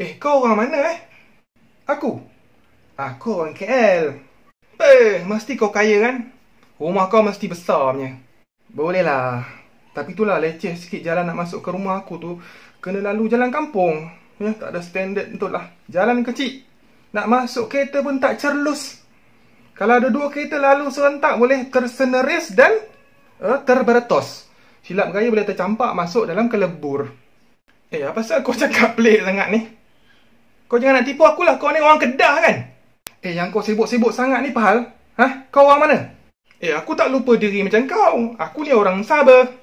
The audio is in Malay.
Eh, kau orang mana eh? Aku? Aku orang KL. Eh, mesti kau kaya kan? Rumah kau mesti besar punya. Bolehlah. Tapi itulah leceh sikit jalan nak masuk ke rumah aku tu. Kena lalu jalan kampung. Ya, tak ada standard betul lah. Jalan kecil. Nak masuk kereta pun tak cerlus. Kalau ada dua kereta lalu serentak boleh terseneris dan uh, terberetos. Silap gaya boleh tercampak masuk dalam kelebur. Eh, apa sebab kau cakap pelik sangat ni? Kau jangan nak tipu lah Kau ni orang kedah kan? Eh, yang kau sibuk-sibuk sangat ni, Pahal. Hah? Kau orang mana? Eh, aku tak lupa diri macam kau. Aku ni orang sabar.